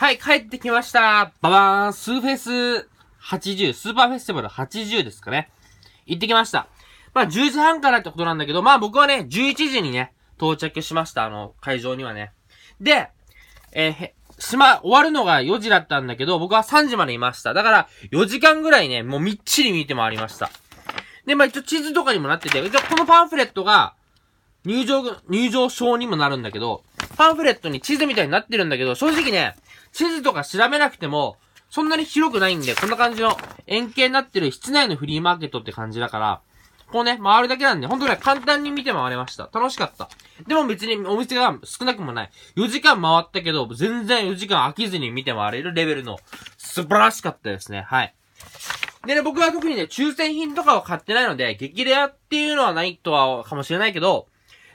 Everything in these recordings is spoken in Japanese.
はい、帰ってきましたババーンスーフェス 80! スーパーフェスティバル80ですかね。行ってきました。まあ、10時半からってことなんだけど、まあ僕はね、11時にね、到着しました。あの、会場にはね。で、えー、しま、終わるのが4時だったんだけど、僕は3時までいました。だから、4時間ぐらいね、もうみっちり見て回りました。で、まあ一応地図とかにもなってて、このパンフレットが、入場、入場証にもなるんだけど、パンフレットに地図みたいになってるんだけど、正直ね、地図とか調べなくても、そんなに広くないんで、こんな感じの円形になってる室内のフリーマーケットって感じだから、こうね、回るだけなんで、ほんとね、簡単に見て回れました。楽しかった。でも別にお店が少なくもない。4時間回ったけど、全然4時間飽きずに見て回れるレベルの、素晴らしかったですね。はい。でね、僕は特にね、抽選品とかは買ってないので、激レアっていうのはないとは、かもしれないけど、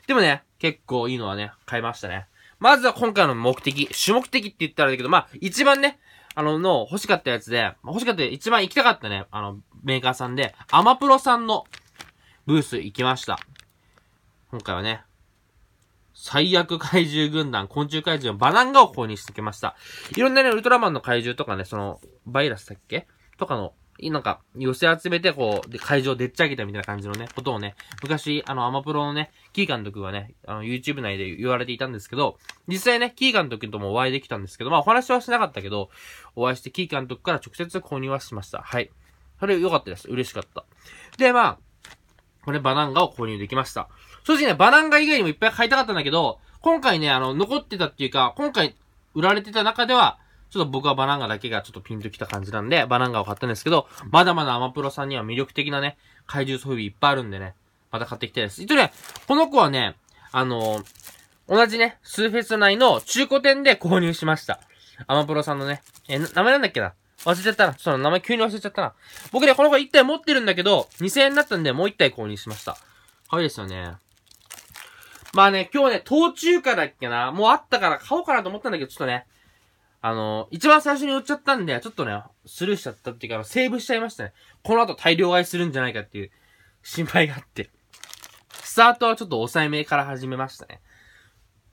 でもね、結構いいのはね、買いましたね。まずは今回の目的、主目的って言ったらだけど、まあ、一番ね、あの、の、欲しかったやつで、欲しかった一番行きたかったね、あの、メーカーさんで、アマプロさんのブース行きました。今回はね、最悪怪獣軍団、昆虫怪獣のバナンガを購入してきました。いろんなね、ウルトラマンの怪獣とかね、その、バイラスだっけとかのなんか、寄せ集めて、こう、で、会場でっち上げたみたいな感じのね、ことをね、昔、あの、アマプロのね、キー監督がね、あの、YouTube 内で言われていたんですけど、実際ね、キー監督ともお会いできたんですけど、まあ、お話はしなかったけど、お会いして、キー監督から直接購入はしました。はい。それ良かったです。嬉しかった。で、まあ、これバナンガを購入できました。正直ね、バナンガ以外にもいっぱい買いたかったんだけど、今回ね、あの、残ってたっていうか、今回売られてた中では、ちょっと僕はバナンガだけがちょっとピンときた感じなんで、バナンガを買ったんですけど、まだまだアマプロさんには魅力的なね、怪獣装備いっぱいあるんでね、また買ってきたいです。一応ね、この子はね、あのー、同じね、スーフェス内の中古店で購入しました。アマプロさんのね、え名前なんだっけな忘れちゃったな。その名前急に忘れちゃったな。僕ね、この子1体持ってるんだけど、2000円だったんで、もう1体購入しました。可愛いですよね。まあね、今日ね、冬中華だっけな。もうあったから買おうかなと思ったんだけど、ちょっとね、あの、一番最初に売っちゃったんで、ちょっとね、スルーしちゃったっていうか、セーブしちゃいましたね。この後大量買いするんじゃないかっていう心配があって。スタートはちょっと抑えめから始めましたね。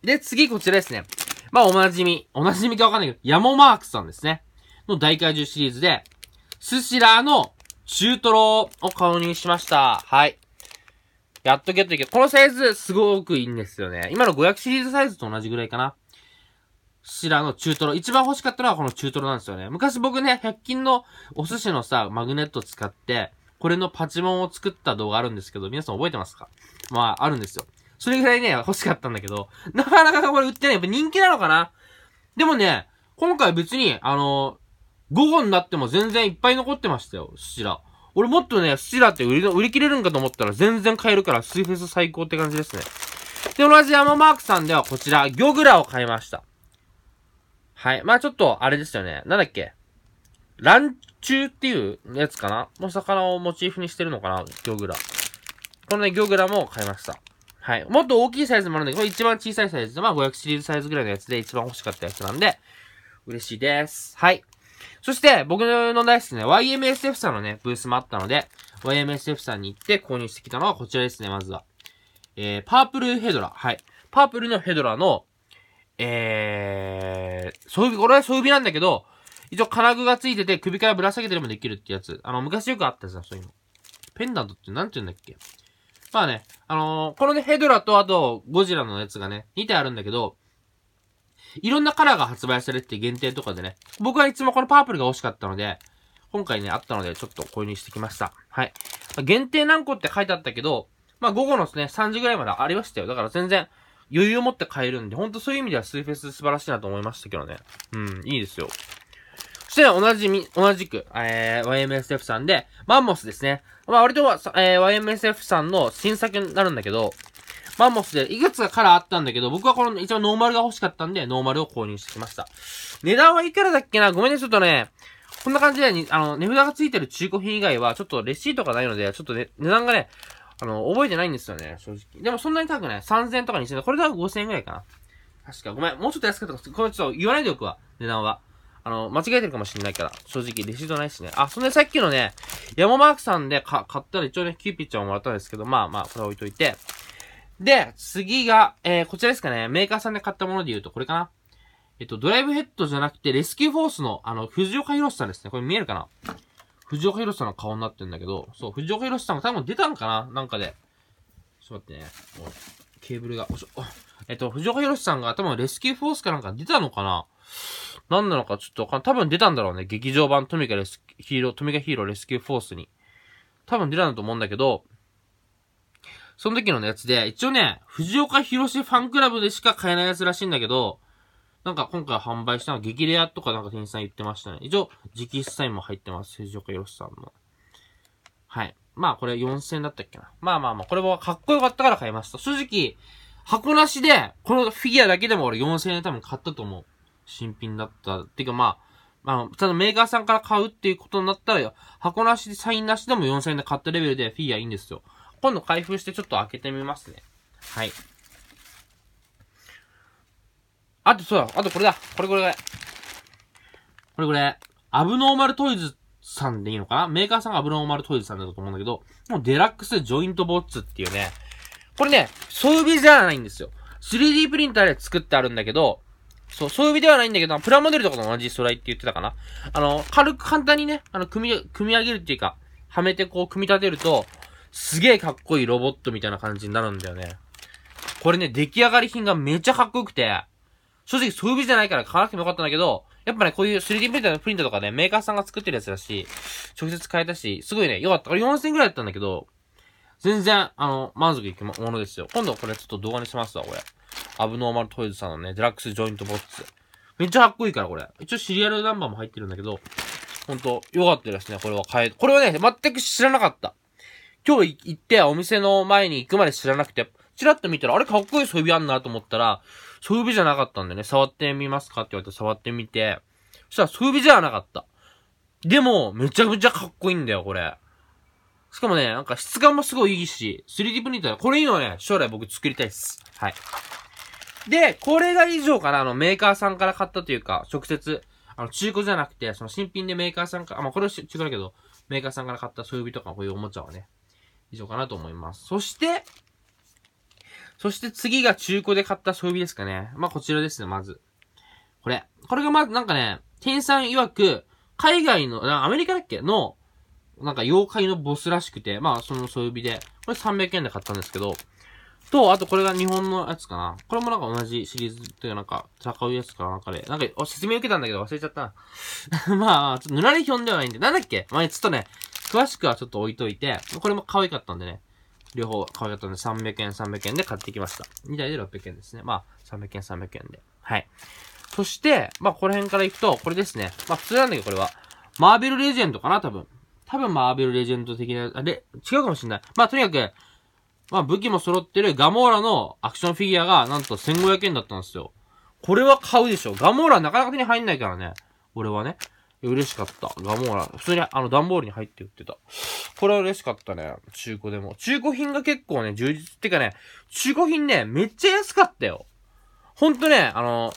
で、次こちらですね。まあ、おなじみ。おなじみかわかんないけど、ヤモマークさんですね。の大怪獣シリーズで、スシラーの中トロを購入しました。はい。やっとゲットできる。このサイズ、すごくいいんですよね。今の500シリーズサイズと同じぐらいかな。ラの中トロ。一番欲しかったのはこの中トロなんですよね。昔僕ね、100均のお寿司のさ、マグネット使って、これのパチモンを作った動画あるんですけど、皆さん覚えてますかまあ、あるんですよ。それぐらいね、欲しかったんだけど、なかなかこれ売ってない。やっぱ人気なのかなでもね、今回別に、あのー、午後になっても全然いっぱい残ってましたよ、スチラ。俺もっとね、スチラって売り、売り切れるんかと思ったら全然買えるから、スイフェス最高って感じですね。で、同じ山マークさんではこちら、魚グラを買いました。はい。まあちょっと、あれですよね。なんだっけ。ランチューっていうやつかなう魚をモチーフにしてるのかなギョグラ。このね、ギョグラも買いました。はい。もっと大きいサイズもあるんだけど、一番小さいサイズで、まあ500シリーズサイズぐらいのやつで一番欲しかったやつなんで、嬉しいです。はい。そして、僕の大好きな YMSF さんのね、ブースもあったので、YMSF さんに行って購入してきたのはこちらですね、まずは。えー、パープルヘドラ。はい。パープルのヘドラの、えー、そういう、はそういうなんだけど、一応金具がついてて首からぶら下げてでもできるってやつ。あの、昔よくあったさ、そういうの。ペンダントって何て言うんだっけまあね、あのー、このね、ヘドラとあと、ゴジラのやつがね、2体あるんだけど、いろんなカラーが発売されて限定とかでね、僕はいつもこのパープルが欲しかったので、今回ね、あったので、ちょっと購入してきました。はい。限定何個って書いてあったけど、まあ午後のですね、3時ぐらいまでありましたよ。だから全然、余裕を持って買えるんで、ほんとそういう意味ではスーフェス素晴らしいなと思いましたけどね。うん、いいですよ。そして、同じみ、同じく、えー、YMSF さんで、マンモスですね。まあ、割とは、えー、YMSF さんの新作になるんだけど、マンモスでいくつかカラーあったんだけど、僕はこの一番ノーマルが欲しかったんで、ノーマルを購入してきました。値段はいくらだっけなごめんね、ちょっとね、こんな感じで、あの、値札が付いてる中古品以外は、ちょっとレシートがないので、ちょっとね、値段がね、あの、覚えてないんですよね、正直。でもそんなに高くない。3000とか2000これだと5000円ぐらいかな。確か、ごめん、もうちょっと安かったかこれちょっと言わないでおくわ、値段は。あの、間違えてるかもしれないから、正直、レシートないしね。あ、そんでさっきのね、ヤモマークさんでか買ったら一応ね、キューピッチャーをもらったんですけど、まあまあ、これは置いといて。で、次が、えー、こちらですかね、メーカーさんで買ったもので言うと、これかな。えっと、ドライブヘッドじゃなくて、レスキューフォースの、あの、藤岡弘さんですね。これ見えるかな藤岡弘さんの顔になってんだけど、そう、藤岡弘さんが多分出たんかななんかで。ちょっと待ってね。ケーブルが、おしょ、えっと、藤岡弘さんが多分レスキューフォースかなんか出たのかな何なのかちょっとか多分出たんだろうね。劇場版トミカレスヒーロー、トミカヒーローレスキューフォースに。多分出たんだと思うんだけど、その時のやつで、一応ね、藤岡弘ファンクラブでしか買えないやつらしいんだけど、なんか今回販売したの激レアとかなんか店員さん言ってましたね。一応、直筆サインも入ってます。藤岡しさんの。はい。まあこれ4000だったっけな。まあまあまあ、これはかっこよかったから買いました。正直、箱なしで、このフィギュアだけでも俺4000円多分買ったと思う。新品だった。っていうかまあ、まあ、ただメーカーさんから買うっていうことになったら、箱なしで、サインなしでも4000円で買ったレベルでフィギュアいいんですよ。今度開封してちょっと開けてみますね。はい。あとそうだ、あとこれだ。これこれこれ。これこれ。アブノーマルトイズさんでいいのかなメーカーさんがアブノーマルトイズさんだと思うんだけど、もうデラックスジョイントボッツっていうね、これね、装備ビじゃないんですよ。3D プリンターで作ってあるんだけど、そう、装備ではないんだけど、プラモデルとかと同じストライって言ってたかな。あの、軽く簡単にね、あの、組み、組み上げるっていうか、はめてこう組み立てると、すげえかっこいいロボットみたいな感じになるんだよね。これね、出来上がり品がめっちゃかっこよくて、正直そういうじゃないから買わなくてもよかったんだけど、やっぱね、こういう 3D プリンターのプリントとかね、メーカーさんが作ってるやつだし、直接買えたし、すごいね、良かった。これ4000円くらいだったんだけど、全然、あの、満足いくものですよ。今度これちょっと動画にしますわ、これ。アブノーマルトイズさんのね、デラックスジョイントボックス。めっちゃかっこいいから、これ。一応シリアルナンバーも入ってるんだけど、ほんと、よかったですね、これは買え、これはね、全く知らなかった。今日行って、お店の前に行くまで知らなくて、チラッと見たら、あれかっこいい装備あんなと思ったら、そういう指じゃなかったんでね、触ってみますかって言われて触ってみて、そしたらそういう指じゃなかった。でも、めちゃくちゃかっこいいんだよ、これ。しかもね、なんか質感もすごいいいし、3D プリンター、これいいのね、将来僕作りたいっす。はい。で、これが以上かな、あの、メーカーさんから買ったというか、直接、あの、中古じゃなくて、その新品でメーカーさんから、まあ、これは中古だけど、メーカーさんから買ったそういう指とか、こういうおもちゃはね、以上かなと思います。そして、そして次が中古で買った装備ですかね。まあ、こちらですね、まず。これ。これがまず、なんかね、店員さん曰く、海外の、アメリカだっけの、なんか妖怪のボスらしくて、まあ、その装備で、これ300円で買ったんですけど、と、あとこれが日本のやつかな。これもなんか同じシリーズというかなんか、戦うやつかなんかで、なんか説明受けたんだけど忘れちゃった まあ、ちょっとぬられひょんではないんで、なんだっけまあ、ちょっとね、詳しくはちょっと置いといて、これも可愛かったんでね。両方買愛かったので、300円、300円で買ってきました。2台で600円ですね。まあ、300円、300円で。はい。そして、まあ、この辺から行くと、これですね。まあ、普通なんだけど、これは。マーベルレジェンドかな多分。多分、マーベルレジェンド的な、あれ、違うかもしんない。まあ、とにかく、まあ、武器も揃ってるガモーラのアクションフィギュアが、なんと1500円だったんですよ。これは買うでしょ。ガモーラなかなか手に入んないからね。俺はね。嬉しかった。ガモーラ。普通にあの段ボールに入って売ってた。これは嬉しかったね。中古でも。中古品が結構ね、充実。ってかね、中古品ね、めっちゃ安かったよ。ほんとね、あの、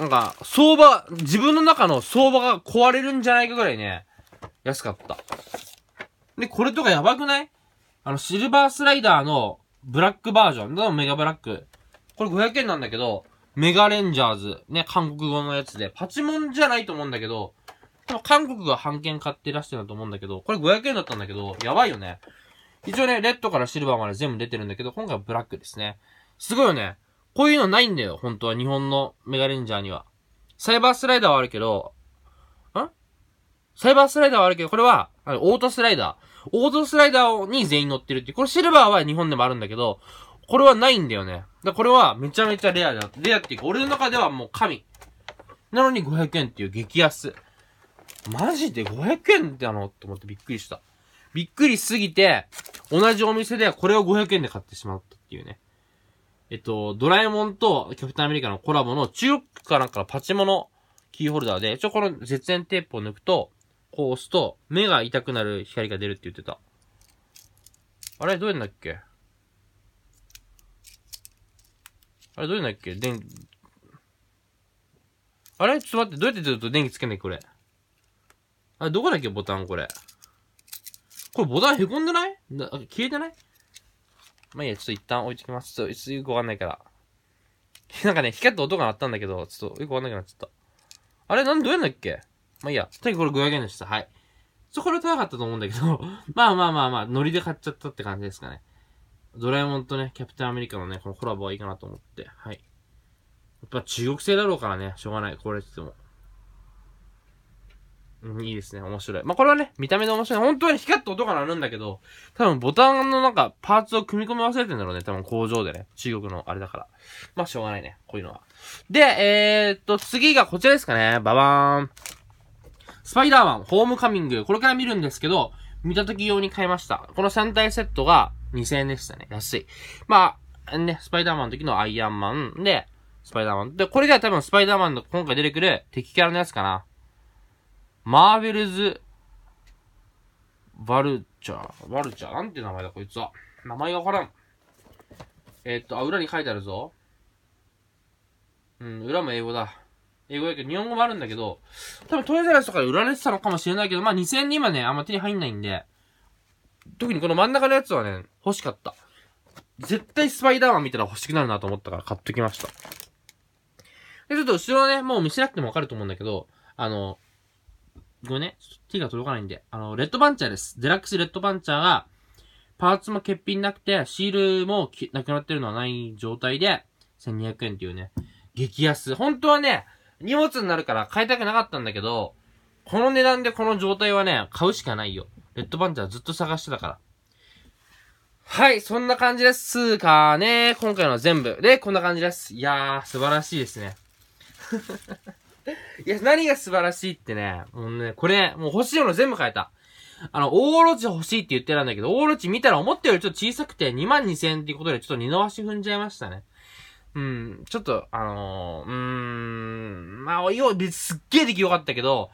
なんか、相場、自分の中の相場が壊れるんじゃないかぐらいね、安かった。で、これとかやばくないあの、シルバースライダーのブラックバージョンのメガブラック。これ500円なんだけど、メガレンジャーズ、ね、韓国語のやつで、パチモンじゃないと思うんだけど、韓国が半券買ってらっしゃると思うんだけど、これ500円だったんだけど、やばいよね。一応ね、レッドからシルバーまで全部出てるんだけど、今回はブラックですね。すごいよね。こういうのないんだよ、本当は日本のメガレンジャーには。サイバースライダーはあるけど、んサイバースライダーはあるけど、これは、オートスライダー。オートスライダーに全員乗ってるってこれシルバーは日本でもあるんだけど、これはないんだよね。だこれはめちゃめちゃレアだ。レアっていうか、俺の中ではもう神。なのに500円っていう激安。マジで500円なのと思ってびっくりした。びっくりしすぎて、同じお店でこれを500円で買ってしまったっていうね。えっと、ドラえもんとキャプテンアメリカのコラボの中国かなんかのパチモノキーホルダーで、一応この絶縁テープを抜くと、こう押すと、目が痛くなる光が出るって言ってた。あれどうやんだっけあれどういうんだっけ電、あれちょっと待って、どうやってょっと電気つけないこれ。あれ、どこだっけボタンこれ。これボタンへこんでないな消えてないまあいいや、ちょっと一旦置いときます。ちょっと、いつよくわかんないから。なんかね、光った音が鳴ったんだけど、ちょっとよくわかんなくなっちゃった。あれなんどうやんだっけまあいいや。とにかくこれ500円でした。はい。ちょ、これ高かったと思うんだけど まあまあまあまあ、ノリで買っちゃったって感じですかね。ドラえもんとね、キャプテンアメリカのね、このコラボはいいかなと思って。はい。やっぱ中国製だろうからね、しょうがない。これって言っても。うん、いいですね。面白い。まあ、これはね、見た目で面白い。本当に光った音が鳴るんだけど、多分ボタンのなんか、パーツを組み込み忘れてんだろうね。多分工場でね。中国のあれだから。まあ、しょうがないね。こういうのは。で、えー、っと、次がこちらですかね。ババーン。スパイダーマン、ホームカミング。これから見るんですけど、見た時用に買いました。この3体セットが、2000円でしたね。安い。まあ、ね、スパイダーマンの時のアイアンマンで、スパイダーマン。で、これが多分スパイダーマンの今回出てくる敵キャラのやつかな。マーベルズ、バルチャー、バルチャー、なんて名前だこいつは。名前がわからん。えー、っと、あ、裏に書いてあるぞ。うん、裏も英語だ。英語だけど、日本語もあるんだけど、多分トレザラスとかで売られてたのかもしれないけど、まあ2000円今ね、あんま手に入んないんで、特にこの真ん中のやつはね、欲しかった。絶対スパイダーマン見たら欲しくなるなと思ったから買ってきました。で、ちょっと後ろはね、もう見せなくてもわかると思うんだけど、あの、ごめんね、手が届かないんで、あの、レッドパンチャーです。デラックスレッドパンチャーが、パーツも欠品なくて、シールもなくなってるのはない状態で、1200円っていうね、激安。本当はね、荷物になるから買いたくなかったんだけど、この値段でこの状態はね、買うしかないよ。レッドバンジャーずっと探してたから。はい、そんな感じですかね。今回の全部。で、こんな感じです。いやー、素晴らしいですね。いや、何が素晴らしいってね、もうね、これ、もう欲しいもの全部変えた。あの、オーロチ欲しいって言ってたんだけど、オーロチ見たら思ったよりちょっと小さくて2万2000円っていうことでちょっと二の足踏んじゃいましたね。うん、ちょっと、あのー、うーん、まあ、いよ、すっげえ出来よかったけど、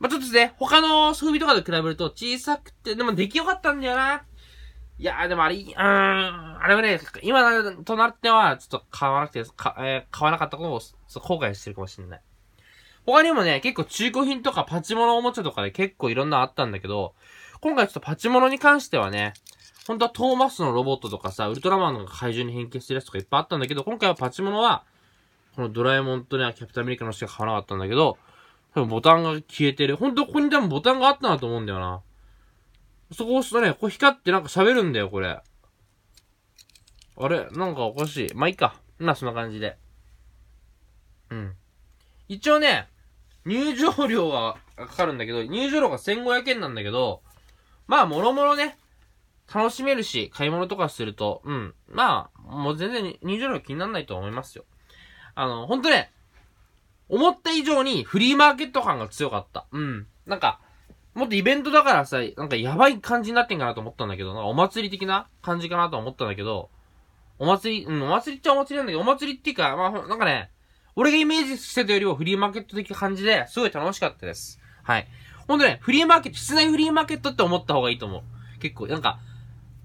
まあ、ちょっとですね、他の装備とかと比べると小さくて、でも出来よかったんだよな。いやー、でもあれ、うーん、あれはね、今となっては、ちょっと買わなくて、かえー、買わなかったことを、後悔してるかもしれない。他にもね、結構中古品とかパチモノおもちゃとかで結構いろんなあったんだけど、今回ちょっとパチモノに関してはね、本当はトーマスのロボットとかさ、ウルトラマンの怪獣に変形してるやつとかいっぱいあったんだけど、今回はパチモノは、このドラえもんとね、キャプテンアメリカの人が買わなかったんだけど、多分ボタンが消えてる。ほんとここに多分ボタンがあったなと思うんだよな。そこ押すとね、こう光ってなんか喋るんだよ、これ。あれなんかおかしい。まあ、いいか。まあ、そんな感じで。うん。一応ね、入場料はかかるんだけど、入場料が1500円なんだけど、まあ、もろもろね、楽しめるし、買い物とかすると、うん。まあ、もう全然入場料気にならないと思いますよ。あの、ほんとね、思った以上にフリーマーケット感が強かった。うん。なんか、もっとイベントだからさ、なんかやばい感じになってんかなと思ったんだけど、なんかお祭り的な感じかなと思ったんだけど、お祭り、うん、お祭りっちゃお祭りなんだけど、お祭りっていうか、まあ、なんかね、俺がイメージしてたよりもフリーマーケット的感じで、すごい楽しかったです。はい。ほんとね、フリーマーケット、室内フリーマーケットって思った方がいいと思う。結構、なんか、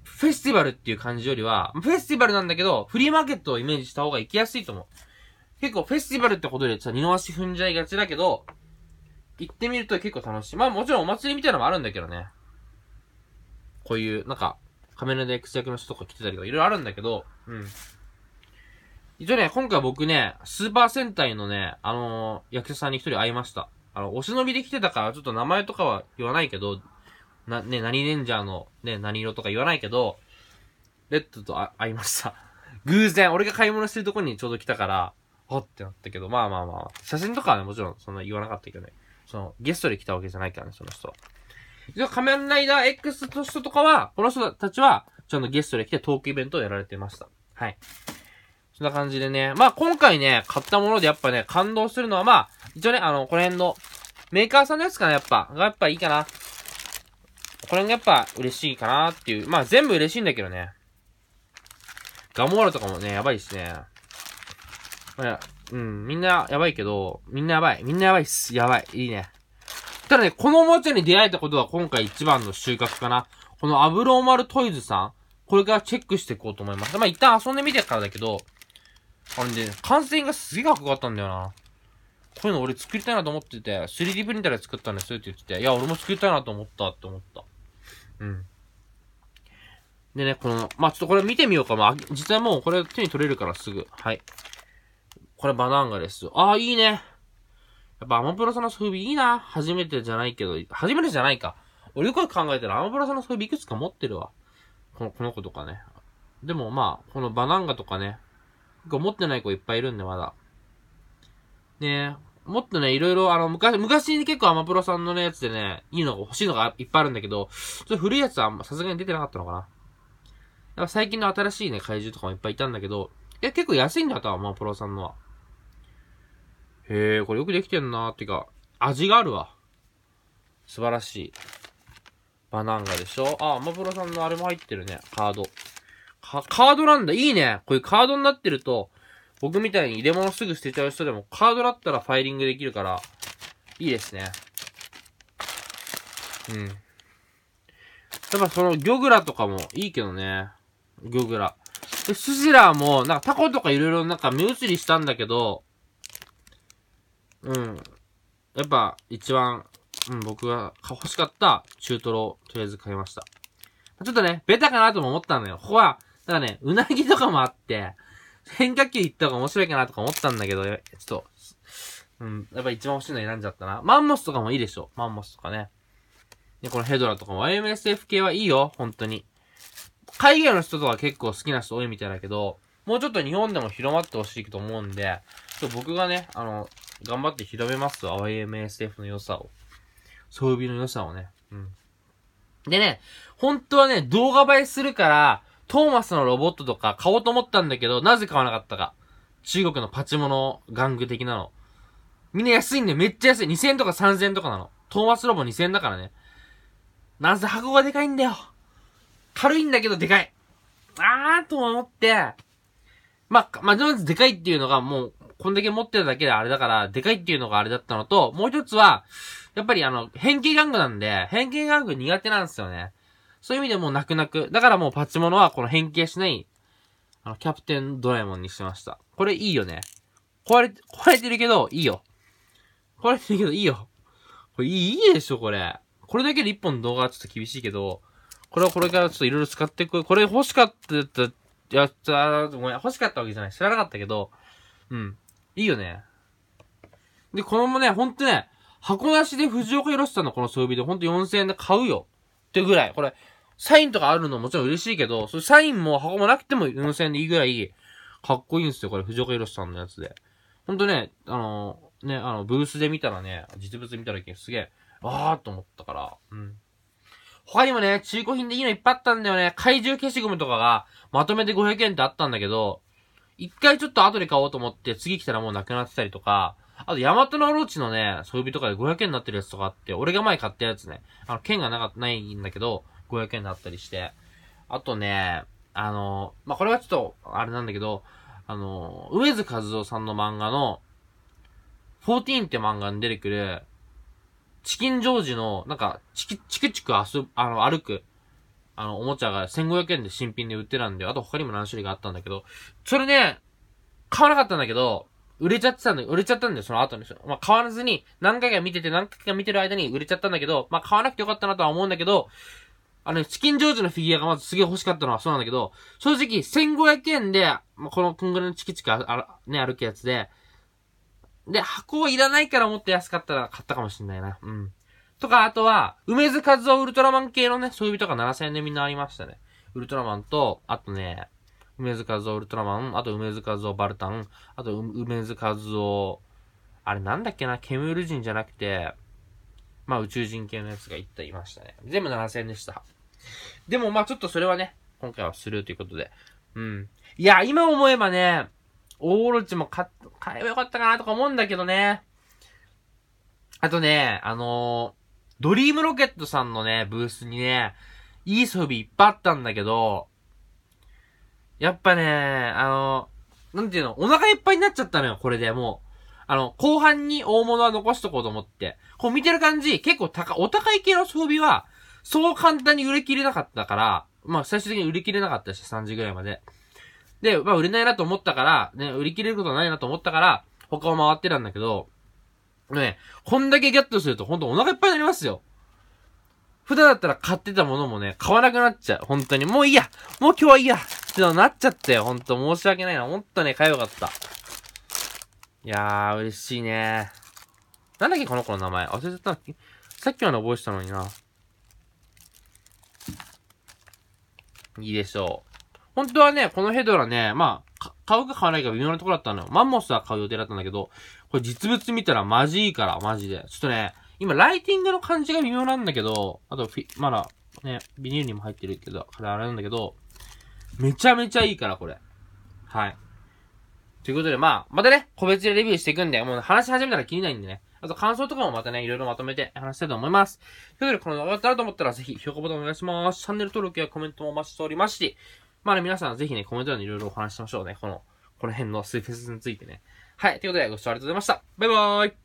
フェスティバルっていう感じよりは、フェスティバルなんだけど、フリーマーケットをイメージした方が行きやすいと思う。結構フェスティバルってことでさ、二の足踏んじゃいがちだけど、行ってみると結構楽しい。まあもちろんお祭りみたいなのもあるんだけどね。こういう、なんか、カメラで口焼の人とか来てたりとか、いろいろあるんだけど、うん。一応ね、今回僕ね、スーパー戦隊のね、あのー、役者さんに一人会いました。あの、お忍びで来てたから、ちょっと名前とかは言わないけど、な、ね、何レンジャーの、ね、何色とか言わないけど、レッドと会いました。偶然、俺が買い物してるとこにちょうど来たから、はってなったけど、まあまあまあ、写真とかはね、もちろんそんな言わなかったけどね。その、ゲストで来たわけじゃないからね、その人は。じゃ仮面ライダー X の人とかは、この人たちは、ちょっとゲストで来てトークイベントをやられてました。はい。そんな感じでね。まあ今回ね、買ったものでやっぱね、感動するのは、まあ、一応ね、あの、この辺の、メーカーさんのやつかな、やっぱ。がやっぱいいかな。これがやっぱ嬉しいかなっていう。まあ全部嬉しいんだけどね。ガモーラとかもね、やばいしね。まあ、うん、みんなやばいけど、みんなやばい。みんなやばいっす。やばい。いいね。ただね、このおもちゃに出会えたことは今回一番の収穫かな。このアブローマルトイズさん、これからチェックしていこうと思います。まあ、一旦遊んでみてからだけど、あれね、感染がすげえかっこよかったんだよな。こういうの俺作りたいなと思ってて、3D プリンターで作ったんですよって言ってて、いや、俺も作りたいなと思ったって思った。うん。でね、この、まあ、ちょっとこれ見てみようか。まあ、実際もうこれ手に取れるからすぐ。はい。これバナンガですああ、いいね。やっぱアマプラさんの装備いいな。初めてじゃないけど、初めてじゃないか。俺よく考えたらアマプラさんの装備いくつか持ってるわ。このこの子とかね。でもまあ、このバナンガとかね、持ってない子いっぱいいるんで、まだ。ねもっとね、いろいろ、あの、昔、昔に結構アマプロさんのね、やつでね、いいのが欲しいのがいっぱいあるんだけど、ちょっと古いやつはさすがに出てなかったのかな。やっぱ最近の新しいね、怪獣とかもいっぱいいたんだけど、いや、結構安いんだとアマプロさんのは。へえ、これよくできてんなーってか、味があるわ。素晴らしい。バナンガでしょあ、アマプロさんのあれも入ってるね。カード。カードなんだ。いいね。こういうカードになってると、僕みたいに入れ物すぐ捨てちゃう人でも、カードだったらファイリングできるから、いいですね。うん。やっぱその、ョグラとかもいいけどね。ョグラ。で、スジラーも、なんかタコとかいろいろなんか目移りしたんだけど、うん。やっぱ一番、うん、僕が欲しかった中トロをとりあえず買いました。ちょっとね、ベタかなとも思ったんだよ。こら、だからね、うなぎとかもあって、変化球いった方が面白いかなとか思ったんだけど、ちょっと、うん、やっぱ一番欲しいの選んじゃったな。マンモスとかもいいでしょ。マンモスとかね。で、このヘドラとかも YMSF 系はいいよ、本当に。海外の人とか結構好きな人多いみたいだけど、もうちょっと日本でも広まってほしいと思うんで、ちょっと僕がね、あの、頑張って広めますと、IMSF の良さを。装備の良さをね。うん。でね、本当はね、動画映えするから、トーマスのロボットとか買おうと思ったんだけど、なぜ買わなかったか。中国のパチモノ玩具的なの。みんな安いんだよ。めっちゃ安い。2000とか3000とかなの。トーマスロボ2000だからね。なぜ箱がでかいんだよ。軽いんだけどでかい。あーと思って、まあ、まあ、とりあえずでかいっていうのがもう、こんだけ持ってるだけであれだから、でかいっていうのがあれだったのと、もう一つは、やっぱりあの、変形玩具なんで、変形玩具苦手なんですよね。そういう意味でもう泣く泣く。だからもうパチモノはこの変形しない、あの、キャプテンドラえもんにしました。これいいよね。壊れ、壊れてるけど、いいよ。壊れてるけど、いいよ。これいい、いいでしょ、これ。これだけで一本動画はちょっと厳しいけど、これはこれからちょっといろいろ使っていく。これ欲しかった、やった、ごめん、欲しかったわけじゃない。知らなかったけど、うん。いいよね。で、このもね、ほんとね、箱なしで藤岡弘さんのこの装備でほんと4000円で買うよ。ってぐらい。これ、サインとかあるのもちろん嬉しいけど、そサインも箱もなくても4000円でいいぐらい、かっこいいんですよ。これ、藤岡弘さんのやつで。ほんとね、あのー、ね、あの、ブースで見たらね、実物見たらすげえ、わーっと思ったから、うん。他にもね、中古品でいいのいっぱいあったんだよね。怪獣消しゴムとかが、まとめて500円ってあったんだけど、一回ちょっと後で買おうと思って、次来たらもうなくなってたりとか、あと、ヤマトのオロチのね、装備とかで500円になってるやつとかあって、俺が前買ったやつね、あの、剣がなかないんだけど、500円なったりして。あとね、あの、まあ、これはちょっと、あれなんだけど、あの、上津和夫さんの漫画の、14って漫画に出てくる、チキンジョージの、なんか、チキ、チクチク遊ぶ、あの、歩く、あの、おもちゃが1500円で新品で売ってたんで、あと他にも何種類があったんだけど、それね、買わなかったんだけど、売れちゃってたんだ、売れちゃったんだよ、その後に。まあ、買わずに、何回か見てて、何回か見てる間に売れちゃったんだけど、まあ、買わなくてよかったなとは思うんだけど、あの、チキンジョージのフィギュアがまずすげえ欲しかったのはそうなんだけど、正直、1500円で、まあ、このこんぐらいのチキチキあ、あね、歩くやつで、で、箱はいらないからもっと安かったら買ったかもしんないな。うん。とか、あとは、梅津和夫ウルトラマン系のね、そういう人が7000円でみんなありましたね。ウルトラマンと、あとね、梅津和夫ウルトラマン、あと梅津和夫バルタン、あと梅津和夫、あれなんだっけな、ケムール人じゃなくて、まあ宇宙人系のやつがいっ体いましたね。全部7000円でした。でもまあちょっとそれはね、今回はスルーということで。うん。いや、今思えばね、オーロチも買、買えばよかったかなとか思うんだけどね。あとね、あのードリームロケットさんのね、ブースにね、いい装備いっぱいあったんだけど、やっぱね、あの、なんていうの、お腹いっぱいになっちゃったのよ、これでもう。あの、後半に大物は残しとこうと思って。こう見てる感じ、結構高、お高い系の装備は、そう簡単に売れ切れなかったから、まあ最終的に売り切れなかったし、3時ぐらいまで。で、まあ売れないなと思ったから、ね、売り切れることはないなと思ったから、他を回ってたんだけど、ね、こんだけゲットするとほんとお腹いっぱいになりますよ。普段だったら買ってたものもね、買わなくなっちゃう。本当に。もういいやもう今日はいいやってなっちゃったよ。ほんと申し訳ないな。もっとね、買えばよかった。いやー、嬉しいね。なんだっけ、この子の名前。忘れちゃったっけさっきまで覚えてたのにな。いいでしょう。本当はね、このヘドラね、まあ、買うか買わないか微妙なとこだったのよ。マンモスは買う予定だったんだけど、これ実物見たらマジいいから、マジで。ちょっとね、今ライティングの感じが微妙なんだけど、あとフィ、まだね、ビニールにも入ってるけど、これあれなんだけど、めちゃめちゃいいから、これ。はい。ということで、まあ、またね、個別でレビューしていくんで、もう話し始めたら気にないんでね。あと感想とかもまたね、いろいろまとめて話したいと思います。ということで、この動画が終わったらと思ったら、ぜひ評価ボタンお願いします。チャンネル登録やコメントもお待ちしておりますし、まあね、皆さんぜひね、コメント欄でいろいろお話ししましょうね。この、この辺のスイフェスについてね。はい。ということで、ご視聴ありがとうございました。バイバーイ